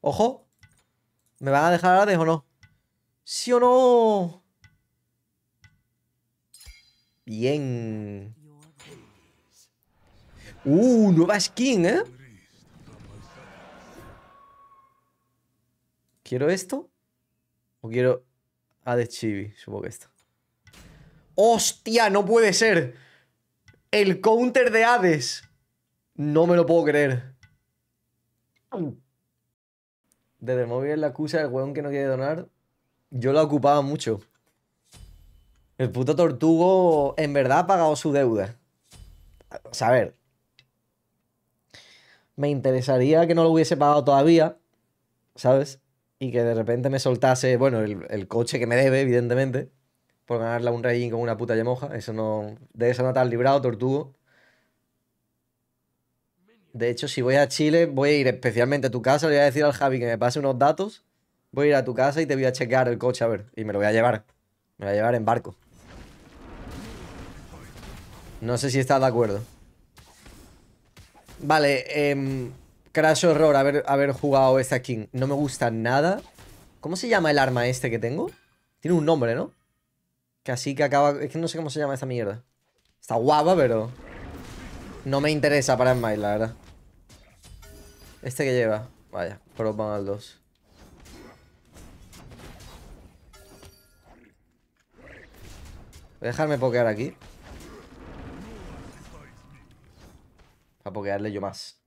Ojo. ¿Me van a dejar Hades o no? ¿Sí o no? Bien. Uh, nueva skin, ¿eh? ¿Quiero esto? ¿O quiero Hades Chibi? Supongo que esto. ¡Hostia! ¡No puede ser! El counter de Hades. No me lo puedo creer desde el móvil la excusa del weón que no quiere donar, yo la ocupaba mucho. El puto tortugo en verdad ha pagado su deuda. O a ver. Me interesaría que no lo hubiese pagado todavía, ¿sabes? Y que de repente me soltase, bueno, el, coche que me debe, evidentemente, por ganarle un reyín con una puta yemoja. Eso no. De eso no te librado, tortugo. De hecho, si voy a Chile, voy a ir especialmente a tu casa. Le voy a decir al Javi que me pase unos datos. Voy a ir a tu casa y te voy a checar el coche, a ver. Y me lo voy a llevar. Me lo voy a llevar en barco. No sé si estás de acuerdo. Vale, eh, Crash Horror, haber, haber jugado esta skin. No me gusta nada. ¿Cómo se llama el arma este que tengo? Tiene un nombre, ¿no? Que así que acaba... Es que no sé cómo se llama esta mierda. Está guapa, pero... No me interesa para smile la verdad. Este que lleva. Vaya, pero al 2. Voy a dejarme pokear aquí. Para pokearle yo más.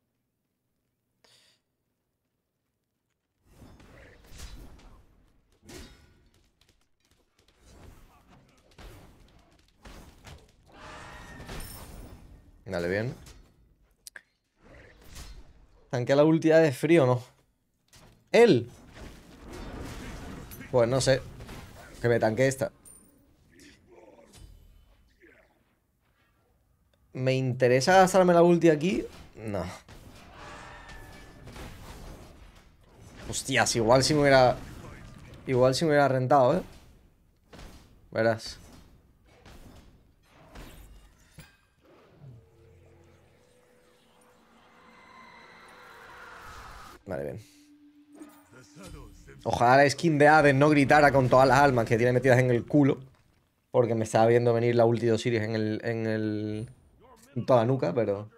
Dale, bien. ¿Tanquea la ulti de frío no? ¡Él! Pues no sé. Que me tanque esta. ¿Me interesa gastarme la ulti aquí? No. Hostias, igual si me hubiera... Igual si me hubiera rentado, ¿eh? Verás. Vale, bien. Ojalá la skin de Hades no gritara con todas las almas que tiene metidas en el culo. Porque me estaba viendo venir la ulti de Osiris en el... En, el, toda nuca, pero...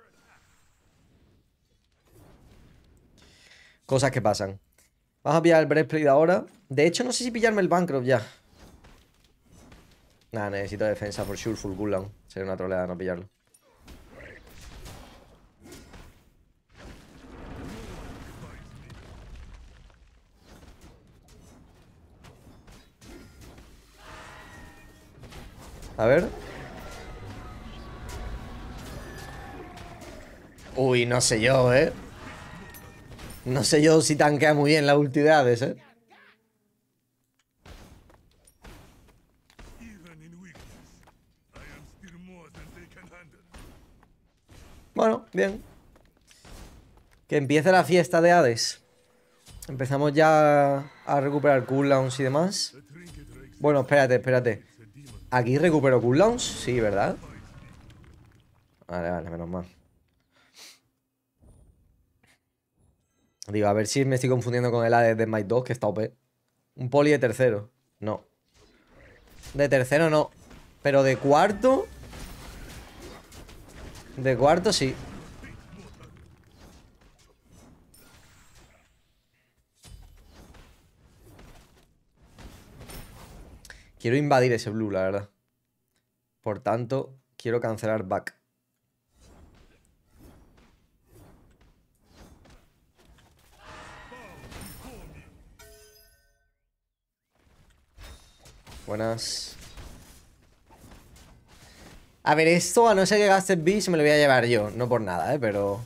Cosas que pasan. Vamos a pillar el breastplate ahora. De hecho, no sé si pillarme el Bancroft ya. Nada, necesito defensa por sure, full cooldown. Sería una troleada no pillarlo. A ver. Uy, no sé yo, ¿eh? No sé yo si tanquea muy bien de Hades, ¿eh? Bueno, bien. Que empiece la fiesta de Hades. Empezamos ya a recuperar cooldowns y demás. Bueno, espérate, espérate. Aquí recupero cooldowns, sí, ¿verdad? Vale, vale, menos mal. Digo, a ver si me estoy confundiendo con el A de Might 2, que está OP. Un poli de tercero. No. De tercero no. Pero de cuarto... De cuarto sí. Quiero invadir ese blue, la verdad. Por tanto, quiero cancelar back. Buenas. A ver, esto, a no ser que gaste B, se me lo voy a llevar yo. No por nada, ¿eh? Pero...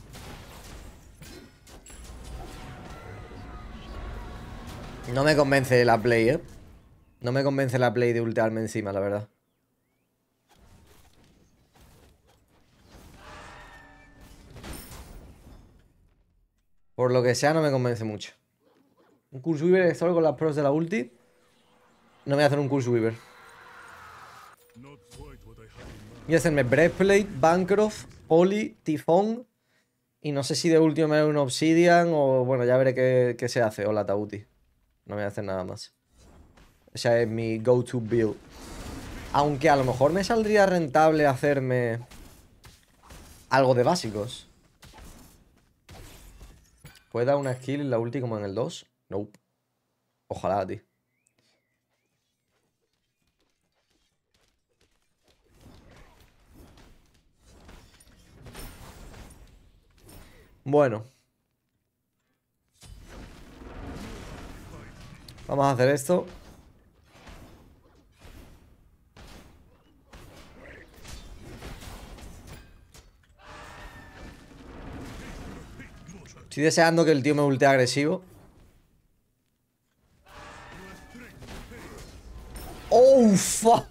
No me convence la play, ¿eh? No me convence la play de ultearme encima, la verdad. Por lo que sea, no me convence mucho. Un curse Weaver solo con las pros de la ulti. No voy a hacer un curse Weaver. Voy a hacerme Breastplate, Bancroft, Poli, Tifón. Y no sé si de último me un Obsidian o bueno, ya veré qué, se hace. O la No voy a hacer nada más. O sea, es mi go-to build. Aunque a lo mejor me saldría rentable hacerme algo de básicos. ¿Puede dar una skill en la ulti como en el 2? Nope. Ojalá, tío. Bueno. Vamos a hacer esto. Estoy deseando que el tío me ultee agresivo. ¡Oh, fuck!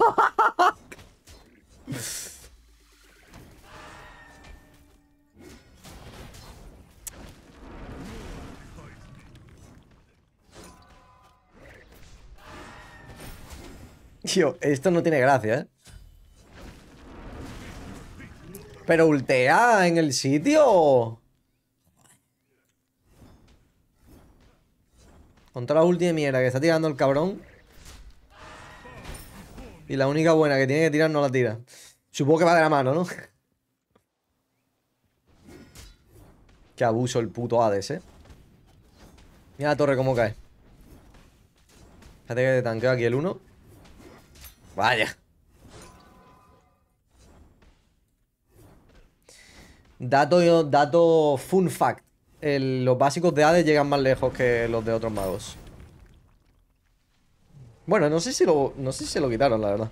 Tío, esto no tiene gracia, ¿eh? Pero ultea en el sitio. Contra la última mierda que está tirando el cabrón. Y la única buena que tiene que tirar no la tira. Supongo que va de la mano, ¿no? Qué abuso el puto Hades, ¿eh? Mira la torre cómo cae. Fíjate que te tanqueo aquí el 1. Vaya. Dato, dato fun fact los básicos de Hades llegan más lejos que los de otros magos. Bueno, no sé si lo, no sé si lo quitaron, la verdad.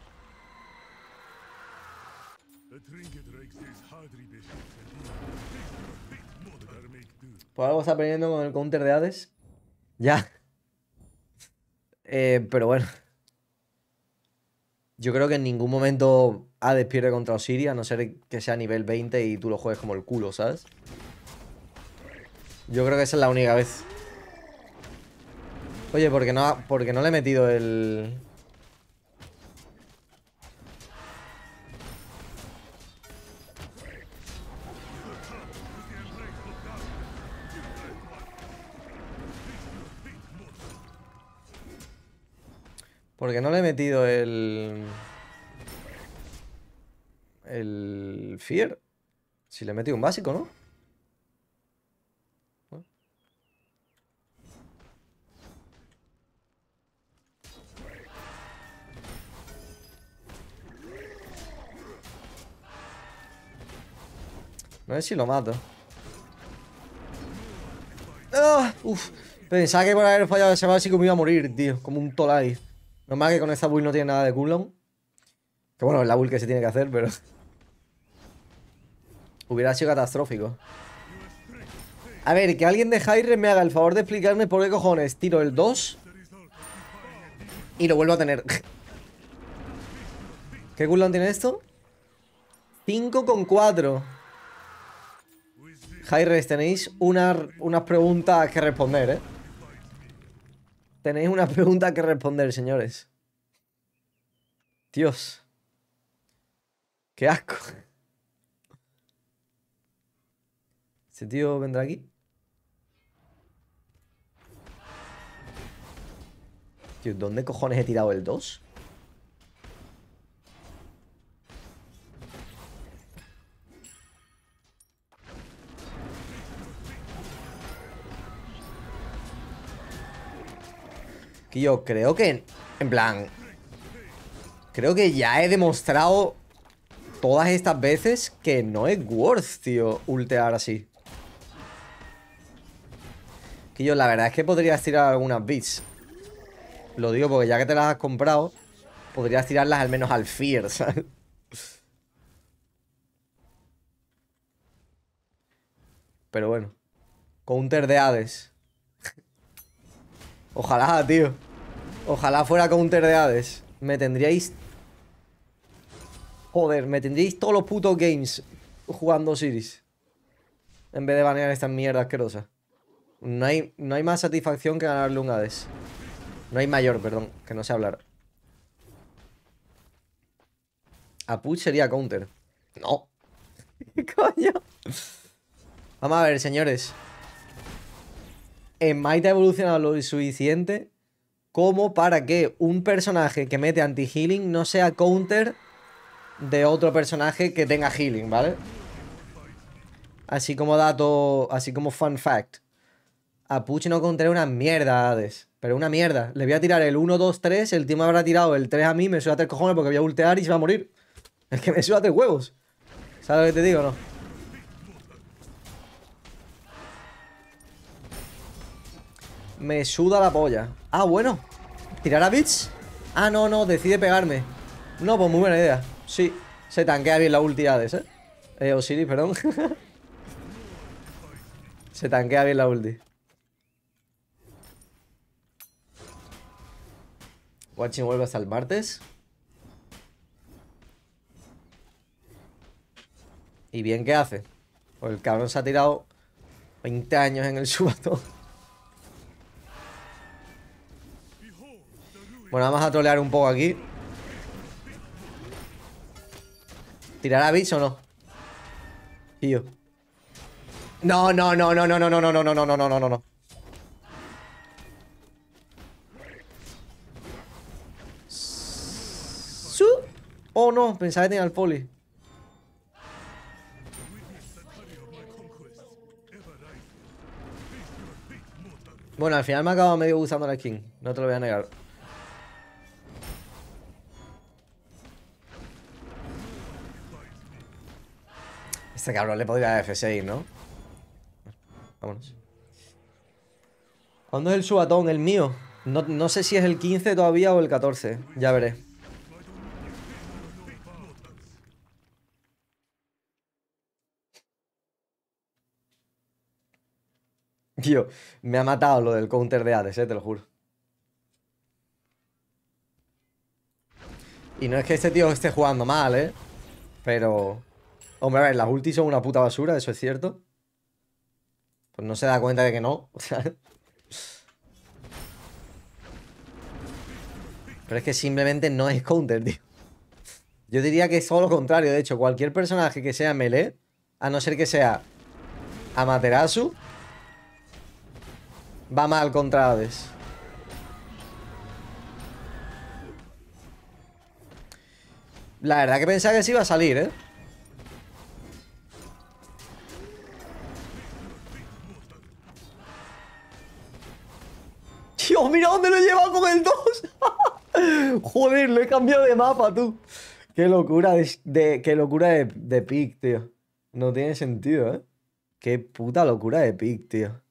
Pues algo está aprendiendo con el counter de Hades. Ya. Eh, pero bueno. Yo creo que en ningún momento Hades pierde contra Osiria, a no ser que sea nivel 20 y tú lo juegues como el culo, ¿sabes? Yo creo que esa es la única vez. Oye, porque no, porque no le he metido el... Porque no le he metido el... El... Fear. Si le he metido un básico, ¿no? No sé si lo mato. ¡Ah! Pensaba que por haber fallado ese básico me iba a morir, tío. Como un Tolai. más que con esta build no tiene nada de cooldown. Que bueno, es la build que se tiene que hacer, pero... Hubiera sido catastrófico. A ver, que alguien de Jaire me haga el favor de explicarme por qué cojones tiro el 2 y lo vuelvo a tener. ¿Qué cooldown tiene esto? con 5 4. Jaires, tenéis unas preguntas que responder, ¿eh? Tenéis unas preguntas que responder, señores. Dios. Qué asco. ¿Ese tío vendrá aquí? ¿dónde cojones he tirado el 2? Que yo creo que... En plan... Creo que ya he demostrado todas estas veces que no es worth, tío, ultear así. Que yo, la verdad es que podrías tirar algunas bits. Lo digo porque ya que te las has comprado, podrías tirarlas al menos al Fear, ¿sabes? Pero bueno. Counter de Hades. Ojalá, tío. Ojalá fuera counter de Hades. Me tendríais... Joder, me tendríais todos los putos games jugando series... En vez de banear estas mierdas asquerosas. No hay, no hay más satisfacción que ganarle un Hades. No hay mayor, perdón, que no sé hablar. A sería counter. No. coño? Vamos a ver, señores. En Might ha evolucionado lo suficiente como para que un personaje que mete anti-healing no sea counter de otro personaje que tenga healing, ¿vale? Así como dato, así como fun fact. A Puchi no conté una mierda, Hades. Pero una mierda. Le voy a tirar el 1, 2, 3. El tío me habrá tirado el 3 a mí. Me suelta tres cojones porque voy a ultear y se va a morir. Es que me suda tres huevos. ¿Sabes lo que te digo no? Me suda la polla. Ah, bueno. ¿Tirar a Bits? Ah, no, no. Decide pegarme. No, pues muy buena idea. Sí. Se tanquea bien la ulti Hades, ¿eh? Eh, Osiris, perdón. se tanquea bien la ulti. Watching vuelve hasta el martes. ¿Y bien qué hace? Pues el cabrón se ha tirado 20 años en el subato. Bueno, vamos a trolear un poco aquí. Tirar bits o no? Tío. No, no, no, no, no, no, no, no, no, no, no, no, no, no, no. Oh no, pensaba que tenía el poli. Bueno, al final me ha acabado medio gustando la skin. No te lo voy a negar. Este cabrón le podría F6, ¿no? Vámonos. ¿Cuándo es el subatón? El mío. no sé si es el 15 todavía o el 14. Ya veré. Me ha matado lo del counter de Hades, eh, te lo juro. Y no es que este tío esté jugando mal, ¿eh? Pero... Hombre, a ver, las ultis son una puta basura, eso es cierto. Pues no se da cuenta de que no, o sea... Pero es que simplemente no es counter, tío. Yo diría que es todo lo contrario. De hecho, cualquier personaje que sea melee, a no ser que sea Amaterasu, Va mal contra Hades. La verdad que pensaba que sí iba a salir, ¿eh? Dios, mira dónde lo lleva llevado con el 2. Joder, lo he cambiado de mapa, tú. Qué locura de, qué locura de pick, tío. No tiene sentido, ¿eh? Qué puta locura de pick, tío.